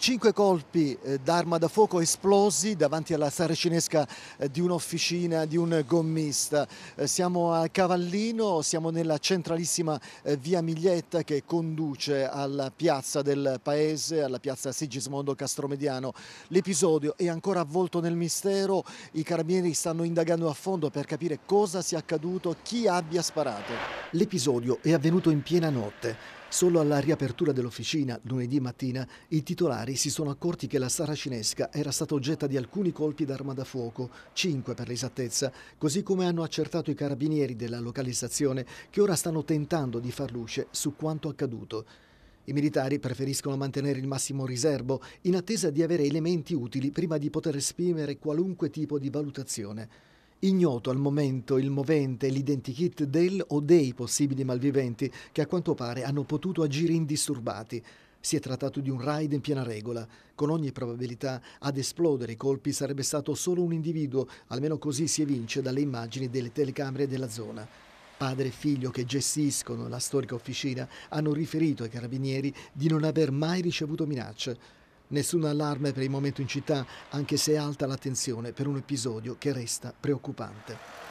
Cinque colpi eh, d'arma da fuoco esplosi davanti alla saracinesca eh, di un'officina di un gommista. Eh, siamo a Cavallino, siamo nella centralissima via Miglietta che conduce alla piazza del paese, alla piazza Sigismondo Castromediano. L'episodio è ancora avvolto nel mistero, i carabinieri stanno indagando a fondo per capire cosa sia accaduto, chi abbia sparato. L'episodio è avvenuto in piena notte. Solo alla riapertura dell'officina, lunedì mattina, i titolari si sono accorti che la saracinesca era stata oggetta di alcuni colpi d'arma da fuoco, 5 per l'esattezza, così come hanno accertato i carabinieri della localizzazione che ora stanno tentando di far luce su quanto accaduto. I militari preferiscono mantenere il massimo riservo in attesa di avere elementi utili prima di poter esprimere qualunque tipo di valutazione. Ignoto al momento il movente e l'identikit del o dei possibili malviventi che a quanto pare hanno potuto agire indisturbati. Si è trattato di un raid in piena regola. Con ogni probabilità ad esplodere i colpi sarebbe stato solo un individuo, almeno così si evince dalle immagini delle telecamere della zona. Padre e figlio che gestiscono la storica officina hanno riferito ai carabinieri di non aver mai ricevuto minacce. Nessun allarme per il momento in città, anche se è alta la tensione per un episodio che resta preoccupante.